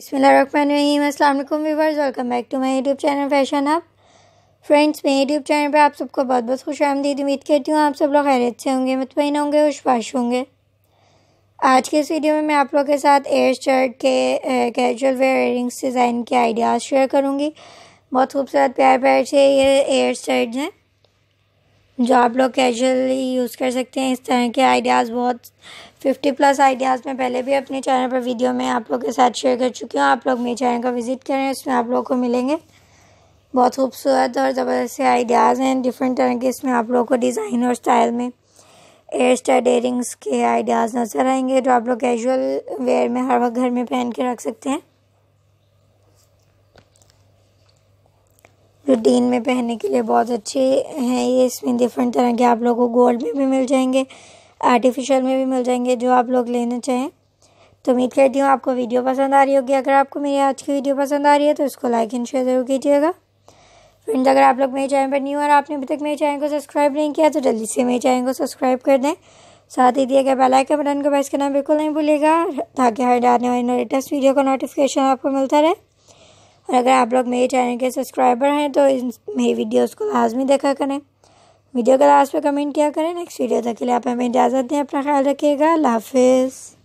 बसमीम अल्लाम viewers welcome back to my YouTube channel fashion up friends मेरे YouTube channel पर आप सबको बहुत बहुत खुश आमदीद उम्मीद करती हूँ आप सब लोग खैरियत से होंगे मतमिन होंगे खुशपाश होंगे आज के इस वीडियो में मैं आप लोग के साथ एयर शर्ट के कैजुअल वेयर एयरिंग्स डिज़ाइन के आइडियाज़ शेयर करूँगी बहुत खूबसूरत प्यार प्यार से ये एयर शर्ट हैं जो आप लोग कैजुअली यूज़ कर सकते हैं इस तरह के आइडियाज़ बहुत फिफ्टी प्लस आइडियाज़ में पहले भी अपने चैनल पर वीडियो में आप लोग के साथ शेयर कर चुकी हूँ आप लोग मेरे चैनल का विज़िट करें इसमें आप लोग को मिलेंगे बहुत खूबसूरत और ज़बरदस्त से आइडियाज़ हैं डिफरेंट तरह के इसमें आप लोग को डिज़ाइन और स्टाइल में एयर स्टाइल एयरिंग्स के आइडियाज़ नज़र आएंगे जो आप लोग कैजुअल वेयर में हर वक्त घर में पहन के रख सकते हैं रूटीन में पहनने के लिए बहुत अच्छे हैं ये इसमें डिफरेंट तरह के आप लोगों को गोल्ड में भी मिल जाएंगे आर्टिफिशियल में भी मिल जाएंगे जो आप लोग लेना चाहें तो उम्मीद करती हूँ आपको वीडियो पसंद आ रही होगी अगर आपको मेरी आज की वीडियो पसंद आ रही है तो उसको लाइक एंड शेयर जरूर कीजिएगा फ्रेंड्स अगर आप लोग मेरे चैनल पर न्यू और आपने अभी तक मेरे चैनल को सब्सक्राइब नहीं किया तो जल्दी से मेरे चैनल को सब्सक्राइब कर दें साथ ही दिए गए बेल बटन को प्रेस करना बिल्कुल नहीं भूलिएगा ताकि हर आने वाली लेटेस्ट वीडियो का नोटिफिकेशन आपको मिलता रहे और अगर आप लोग मेरे चैनल के सब्सक्राइबर हैं तो इन मेरी वीडियोज़ को लाजमी देखा करें वीडियो का लास्ट पे कमेंट किया करें नेक्स्ट वीडियो तक के लिए आप हमें इजाज़त दें अपना ख्याल रखिएगा अल्लाह हाफिज़